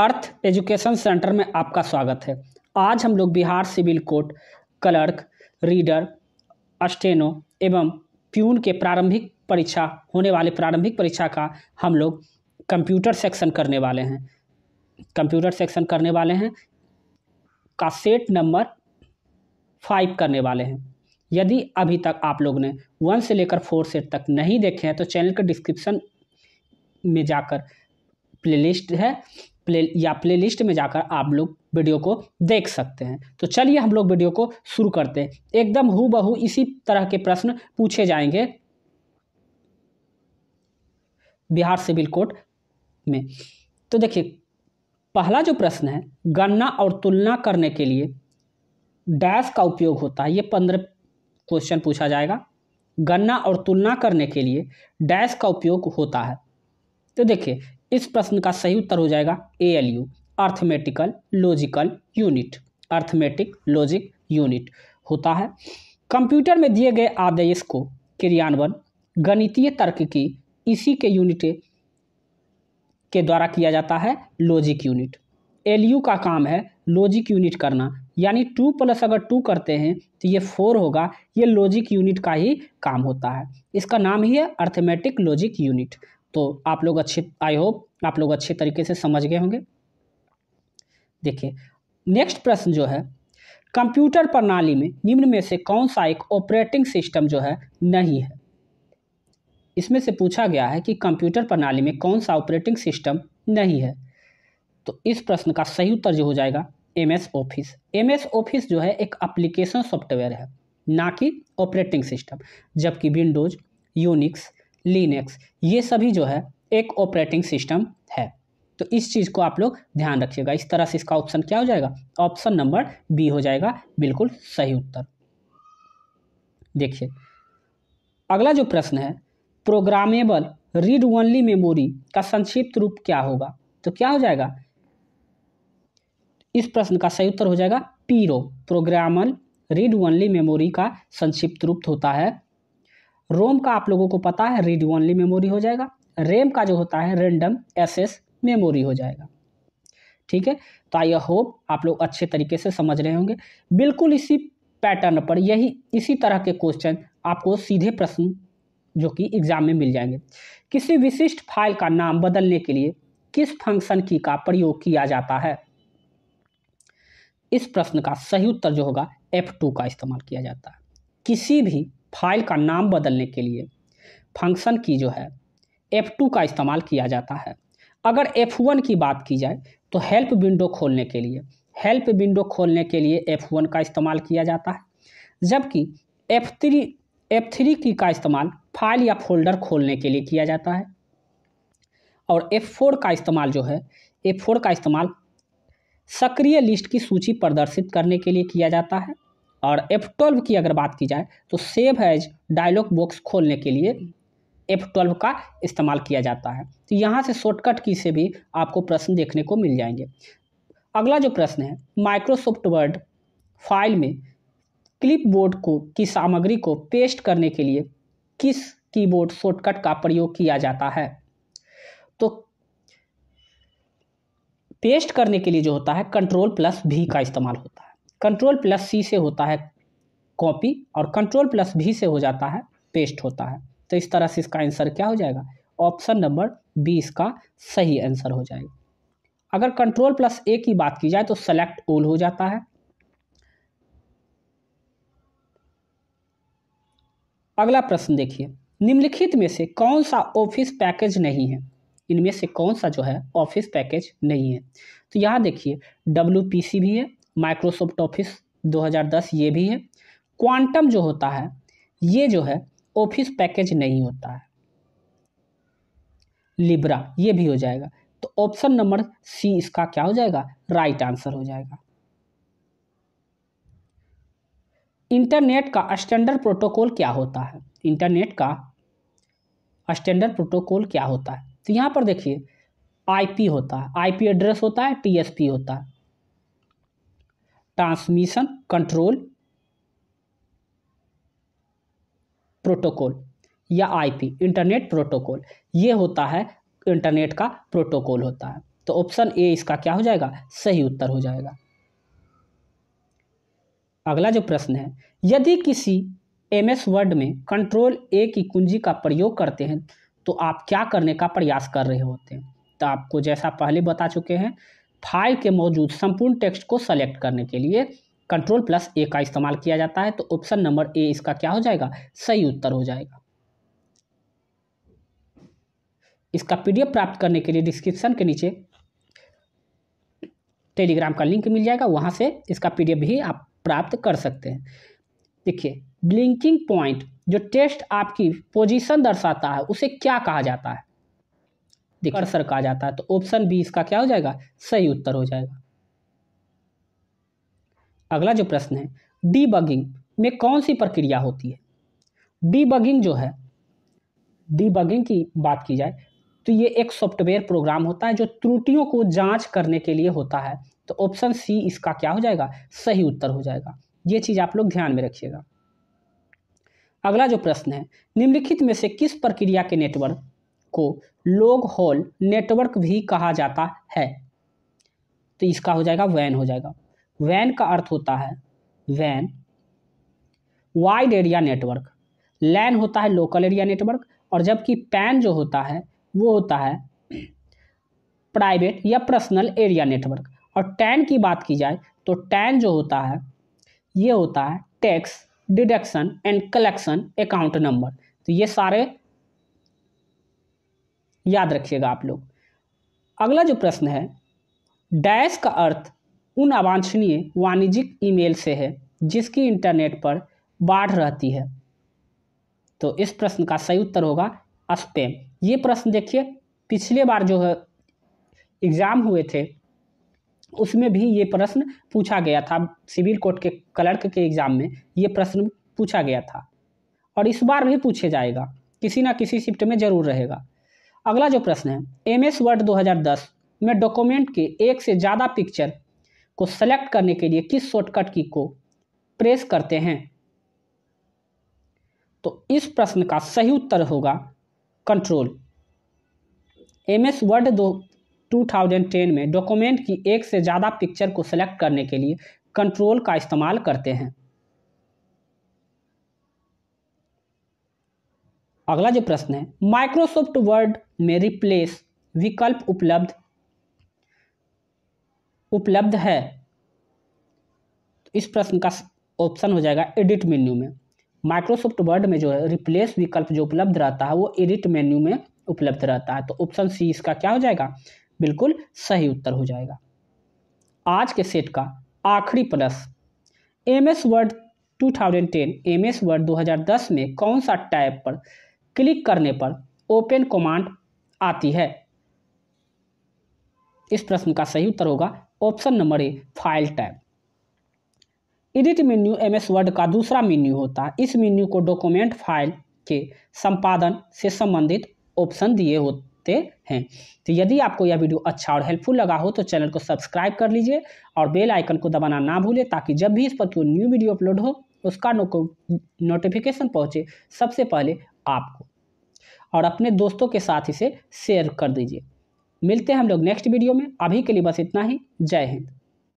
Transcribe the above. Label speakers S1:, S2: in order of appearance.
S1: अर्थ education centre में आपका स्वागत है आज हम लोग Bihar civil court clerk reader steno एवं प्यून के प्रारंभिक परीक्षा होने वाले प्रारंभिक परीक्षा का हम लोग कंप्यूटर सेक्शन करने वाले हैं कंप्यूटर सेक्शन करने वाले हैं का सेट नंबर फाइव करने वाले हैं यदि अभी तक आप लोग ने वन से लेकर फोर सेट तक नहीं देखे हैं तो चैनल के डिस्क्रिप्शन में जाकर प्लेलिस्ट है प्ले या प्लेलिस्ट में जाकर आप लोग वीडियो को देख सकते हैं तो चलिए हम लोग वीडियो को शुरू करते हैं एकदम हु बहू इसी तरह के प्रश्न पूछे जाएंगे बिहार सिविल कोर्ट में तो देखिए पहला जो प्रश्न है गणना और तुलना करने के लिए डैश का उपयोग होता है ये पंद्रह क्वेश्चन पूछा जाएगा गणना और तुलना करने के लिए डैश का उपयोग होता है तो देखिए इस प्रश्न का सही उत्तर हो जाएगा A L U arithmetical logical unit arithmetic logic unit होता है कंप्यूटर में दिए गए आदेश को क्रियान्वयन गणितीय तर्क की इसी के यूनिट के द्वारा किया जाता है लॉजिक यूनिट एल यू का काम है लॉजिक यूनिट करना यानी टू प्लस अगर टू करते हैं तो ये फोर होगा ये लॉजिक यूनिट का ही काम होता है इसका नाम ही है अर्थमेटिक लॉजिक यूनिट तो आप लोग अच्छे आई होप आप लोग अच्छे तरीके से समझ गए होंगे देखिए नेक्स्ट प्रश्न जो है कंप्यूटर प्रणाली में निम्न में से कौन सा एक ऑपरेटिंग सिस्टम जो है नहीं है इसमें से पूछा गया है कि कंप्यूटर प्रणाली में कौन सा ऑपरेटिंग सिस्टम नहीं है तो इस प्रश्न का सही उत्तर जो हो जाएगा M S office M S office जो है एक अप्लीकेशन सॉफ्टवेयर है ना कि ऑपरेटिंग सिस्टम जबकि विंडोज यूनिक्स लिनक्स ये सभी जो है एक ऑपरेटिंग सिस्टम है तो इस चीज़ को आप लोग ध्यान रखिएगा इस तरह से इसका ऑप्शन क्या हो जाएगा ऑप्शन नंबर बी हो जाएगा बिल्कुल सही उत्तर देखिए अगला जो प्रश्न है प्रोग्रामेबल रीड ओनली मेमोरी का संक्षिप्त रूप क्या होगा तो क्या हो जाएगा इस प्रश्न का सही उत्तर हो जाएगा पीरो प्रोग्रामल रीड ओनली मेमोरी का संक्षिप्त रूप होता है रोम का आप लोगों को पता है रीड ओनली मेमोरी हो जाएगा रेम का जो होता है रेंडम एसेस मेमोरी हो जाएगा ठीक है तो आई होप आप लोग अच्छे तरीके से समझ रहे होंगे बिल्कुल इसी पैटर्न पर यही इसी तरह के क्वेश्चन आपको सीधे प्रश्न जो कि एग्जाम में मिल जाएंगे किसी विशिष्ट फाइल का नाम बदलने के लिए किस फंक्शन की का प्रयोग किया जाता है इस प्रश्न का सही उत्तर जो होगा F2 का इस्तेमाल किया जाता है किसी भी फाइल का नाम बदलने के लिए फंक्शन की जो है F2 का इस्तेमाल किया जाता है अगर F1 की बात की जाए तो हेल्प विंडो खोलने के लिए हेल्प विंडो खोलने के लिए F1 का इस्तेमाल किया जाता है जबकि F3 F3 की का इस्तेमाल फाइल या फोल्डर खोलने के लिए किया जाता है और F4 का इस्तेमाल जो है F4 का इस्तेमाल सक्रिय लिस्ट की सूची प्रदर्शित करने के लिए किया जाता है और एफ़ ट्वेल्व की अगर बात की जाए तो सेव हैज डायलॉग बॉक्स खोलने के लिए एफ़ ट्वेल्व का इस्तेमाल किया जाता है तो यहाँ से शॉर्टकट की से भी आपको प्रश्न देखने को मिल जाएंगे अगला जो प्रश्न है माइक्रोसॉफ्ट वर्ड फाइल में क्लिपबोर्ड को की सामग्री को पेस्ट करने के लिए किस कीबोर्ड शॉर्टकट का प्रयोग किया जाता है तो पेस्ट करने के लिए जो होता है कंट्रोल प्लस भी का इस्तेमाल होता है कंट्रोल प्लस सी से होता है कॉपी और कंट्रोल प्लस भी से हो जाता है पेस्ट होता है तो इस तरह से इसका आंसर क्या हो जाएगा ऑप्शन नंबर बी इसका सही आंसर हो जाएगा अगर कंट्रोल प्लस ए की बात की जाए तो सेलेक्ट ओल हो जाता है अगला प्रश्न देखिए निम्नलिखित में से कौन सा ऑफिस पैकेज नहीं है इनमें से कौन सा जो है ऑफिस पैकेज नहीं है तो यहाँ देखिए डब्ल्यू भी है माइक्रोसॉफ्ट ऑफिस 2010 ये भी है क्वांटम जो होता है ये जो है ऑफिस पैकेज नहीं होता है लिब्रा ये भी हो जाएगा तो ऑप्शन नंबर सी इसका क्या हो जाएगा राइट आंसर हो जाएगा इंटरनेट का स्टैंडर्ड प्रोटोकॉल क्या होता है इंटरनेट का स्टैंडर्ड प्रोटोकॉल क्या होता है तो यहाँ पर देखिए आईपी होता है आईपी एड्रेस होता है टीएसपी होता है ट्रांसमिशन कंट्रोल प्रोटोकॉल या आईपी इंटरनेट प्रोटोकॉल ये होता है इंटरनेट का प्रोटोकॉल होता है तो ऑप्शन ए इसका क्या हो जाएगा सही उत्तर हो जाएगा अगला जो प्रश्न है यदि किसी एम एस वर्ड में कंट्रोल ए की कुंजी का प्रयोग करते हैं तो आप क्या करने का प्रयास कर रहे होते हैं तो आपको जैसा पहले बता चुके हैं फाइल के मौजूद संपूर्ण टेक्स्ट को सेलेक्ट करने के लिए कंट्रोल प्लस ए का इस्तेमाल किया जाता है तो ऑप्शन नंबर ए इसका क्या हो जाएगा सही उत्तर हो जाएगा इसका पीडीएफ प्राप्त करने के लिए डिस्क्रिप्शन के नीचे टेलीग्राम का लिंक मिल जाएगा वहां से इसका पीडीएफ भी आप प्राप्त कर सकते हैं देखिए ब्लिंकिंग पॉइंट जो टेस्ट आपकी पोजीशन दर्शाता है उसे क्या कहा जाता है सर कहा जाता है तो ऑप्शन बी इसका क्या हो जाएगा सही उत्तर हो जाएगा अगला जो प्रश्न है डीबगिंग में कौन सी प्रक्रिया होती है डीबगिंग जो है डीबगिंग की बात की जाए तो ये एक सॉफ्टवेयर प्रोग्राम होता है जो त्रुटियों को जांच करने के लिए होता है तो ऑप्शन सी इसका क्या हो जाएगा सही उत्तर हो जाएगा ये चीज़ आप लोग ध्यान में रखिएगा अगला जो प्रश्न है निम्नलिखित में से किस प्रक्रिया के नेटवर्क को लोग होल नेटवर्क भी कहा जाता है तो इसका हो जाएगा वैन हो जाएगा वैन का अर्थ होता है वैन वाइड एरिया नेटवर्क लैन होता है लोकल एरिया नेटवर्क और जबकि पैन जो होता है वो होता है प्राइवेट या पर्सनल एरिया नेटवर्क और टैन की बात की जाए तो टैन जो होता है ये होता है tax deduction and collection account number तो ये सारे याद रखिएगा आप लोग अगला जो प्रश्न है डैश का अर्थ उन अवांछनीय वाणिज्यिक ईमेल से है जिसकी इंटरनेट पर बाढ़ रहती है तो इस प्रश्न का सही उत्तर होगा स्पेम ये प्रश्न देखिए पिछले बार जो है एग्ज़ाम हुए थे उसमें भी ये प्रश्न पूछा गया था सिविल कोर्ट के क्लर्क के एग्ज़ाम में ये प्रश्न पूछा गया था और इस बार भी पूछे जाएगा किसी ना किसी शिफ्ट में ज़रूर रहेगा अगला जो प्रश्न है एम एस वर्ड दस में डॉक्यूमेंट के एक से ज़्यादा पिक्चर को सेलेक्ट करने के लिए किस शॉर्टकट की को प्रेस करते हैं तो इस प्रश्न का सही उत्तर होगा कंट्रोल एम एस वर्ड दो टेन में डॉक्यूमेंट की एक से ज़्यादा पिक्चर को सेलेक्ट करने के लिए कंट्रोल का इस्तेमाल करते हैं अगला जो प्रश्न है माइक्रोसॉफ्ट वर्ड में रिप्लेस विकल्प उपलब्ध उपलब्ध है तो इस प्रश्न का ऑप्शन हो जाएगा एडिट मेन्यू में माइक्रोसॉफ्ट वर्ड में जो है रिप्लेस विकल्प जो उपलब्ध रहता है वो एडिट मेन्यू में उपलब्ध रहता है तो ऑप्शन सी इसका क्या हो जाएगा बिल्कुल सही उत्तर हो जाएगा आज के सेट का आखिरी प्रश्न M S Word 2010 M S Word 2010 में कौन सा टैब पर क्लिक करने पर ओपन कमांड आती है इस प्रश्न का सही उत्तर होगा option number A file tab edit menu MS Word का दूसरा मेन्यू होता है इस मेन्यू को डॉक्यूमेंट फाइल के संपादन से संबंधित ऑप्शन दिए होते हैं तो यदि आपको यह वीडियो अच्छा और हेल्पफुल लगा हो तो चैनल को सब्सक्राइब कर लीजिए और बेल आइकन को दबाना ना भूलें ताकि जब भी इस पर कोई न्यू वीडियो अपलोड हो उसका नोटिफिकेशन पहुंचे सबसे पहले आपको और अपने दोस्तों के साथ इसे शेयर कर दीजिए मिलते हैं हम लोग नेक्स्ट वीडियो में अभी के लिए बस इतना ही जय हिंद